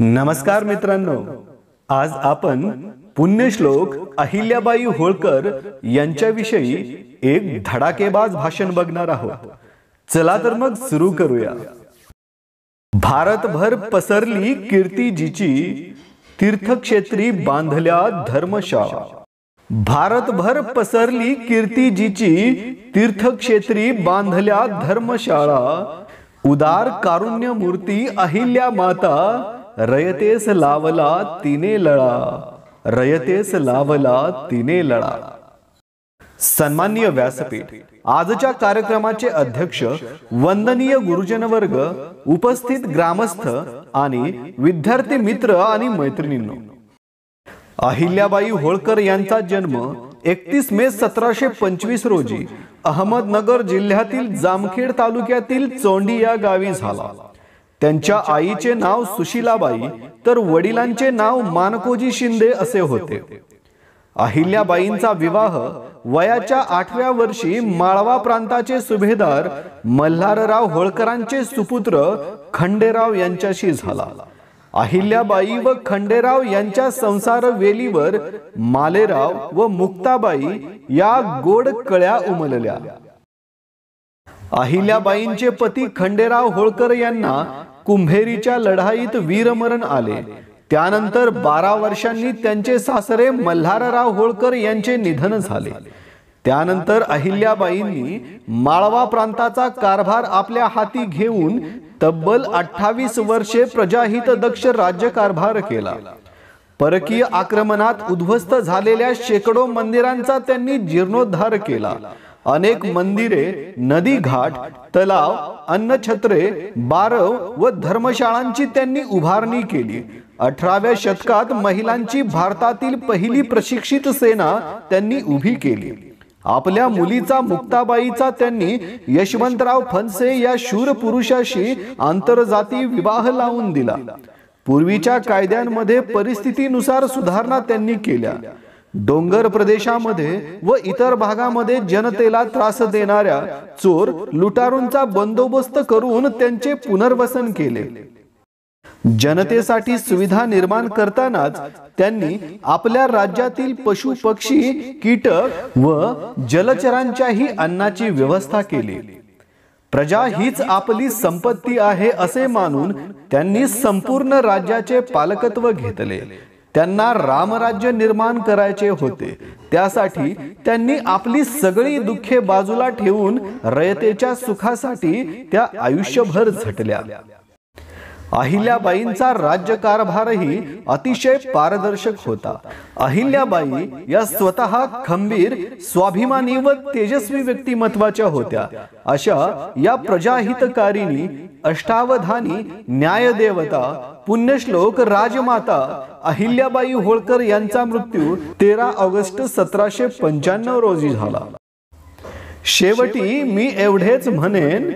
नमस्कार मित्रांनो आज आपण पुण्यश्लोक अहिल्याबाई होळकर यांच्याविषयी एक धडाकेबाज भाषण बघणार आहोत चला तर मग सुरू करूया भारतभर पसरली कीर्तीजीची तीर्थक्षेत्री बांधल्या धर्मशाळा भारतभर पसरली कीर्तीजीची तीर्थक्षेत्री बांधल्या धर्मशाळा उदार कारुण्य मूर्ती अहिल्या माता रयतेस लावला तिने लळा रयतेस लावला तिने लळा सन्मान्य व्यासपीठ आजच्या कार्यक्रमाचे अध्यक्ष वंदनीय गुरुजन वर्ग उपस्थित ग्रामस्थ आणि विद्यार्थी मित्र आणि मैत्रिणींनो अहिल्याबाई होळकर यांचा जन्म एकतीस मे सतराशे पंचवीस रोजी अहमदनगर जिल्ह्यातील जामखेड तालुक्यातील चोंडी या गावी झाला त्यांच्या आईचे नाव सुशिलाबाई तर वडिलांचे नाव मानकोजी शिंदे असे होते अहिल्याबाईंचा विवाह वयाच्या आठव्या वर्षी माळवा प्रांताचे सुभेदार मल्हारराव होळकरांचे सुपुत्र खंडेराव यांच्याशी झाला अहिल्याबाई व खंडेराव यांच्या संसार वेलीवर मालेराव व मुक्ताबाई या गोड कळ्या उमलल्या अहिल्याबाईंचे पती खंडेराव होळकर यांना कुंभेरीच्या लढाईत वीरमरण आले त्यानंतर बारा वर्षांनी त्यांचे सासरे मल्हारराव होळकर यांचे निधन झाले त्यानंतर अहिल्याबाईंनी माळवा प्रांताचा कारभार आपल्या हाती घेऊन तब्बल अठ्ठावीस वर्षे प्रजाहित दक्ष राज्यकारभार केला परकीय आक्रमणात उद्ध्वस्त झालेल्या शेकडो मंदिरांचा त्यांनी जीर्णोद्धार केला अनेक मंदिरे नदी घाट तलाव अन्नछत्रे बारव व धर्मशाळांची त्यांनी उभारणी केली अठराव्या शतकात महिलांची भारतातील पहिली प्रशिक्षित सेना त्यांनी उभी केली आपल्या मुलीचा मुक्ताबाईचा त्यांनी यशवंतराव फनसे या शूर पुरुषाशी आंतरजाती विवाह लावून दिला पूर्वीच्या कायद्यांमध्ये परिस्थितीनुसार सुधारणा त्यांनी केल्या डोंगर प्रदेशामध्ये व इतर भागामध्ये जनतेला त्रास देणाऱ्या चोर लुटारूंचा बंदोबस्त करून त्यांचे पुनर्वसन केले जनतेसाठी सुविधा निर्माण करतानाच त्यांनी आपल्या राज्यातील पशु पक्षी कीटक व जलचरांच्याही अन्नाची व्यवस्था केली प्रजा हीच आपली संपत्ती आहे असे मानून त्यांनी संपूर्ण राज्याचे पालकत्व घेतले त्यांना रामराज्य निर्माण करायचे होते त्यासाठी त्यांनी आपली सगळी दुःखे बाजूला ठेवून रयतेच्या सुखासाठी त्या आयुष्यभर झटल्या अहिल्याबाईंचा राज्यकारभारही अतिशय पारदर्शक होता अहिल्याबाई या स्वतः खंबीर स्वाभिमानी व तेजस्वी व्यक्तिमत्वाच्या होत्या अशा या प्रजाहितकारिणी अष्टावधानी न्यायदेवता पुण्यश्लोक राजमाता अहिल्याबाई होळकर यांचा मृत्यू तेरा ऑगस्ट सतराशे पंच्याण्णव रोजी झाला शेवटी मी एवढेच म्हणेन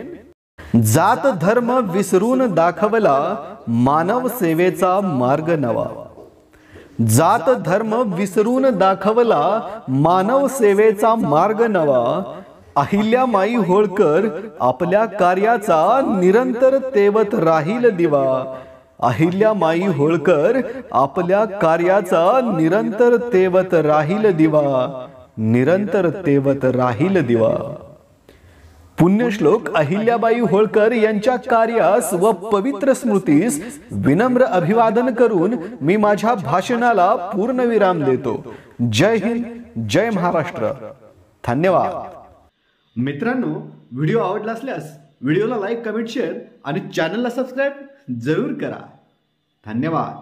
जात धर्म विसरून दाखवला मानव सेवेचा मार्ग नवा जात धर्म विसरून दाखवला मानव सेवेचा मार्ग नवा अहिल्या माई होळकर आपल्या कार्याचा निरंतर तेवत राहील दिवा अहिल्या माई होळकर आपल्या कार्याचा निरंतर तेवत राहील दिवा निरंतर तेवत राहील दिवा पुण्यश्लोक अहिल्याबाई होळकर यांच्या कार्यास व पवित्र स्मृतीस विनम्र अभिवादन करून मी माझ्या भाषणाला पूर्णविराम देतो जय हिंद जय महाराष्ट्र धन्यवाद मित्रांनो व्हिडिओ आवडला असल्यास व्हिडिओला लाईक कमेंट शेअर आणि चॅनलला सबस्क्राईब जरूर करा धन्यवाद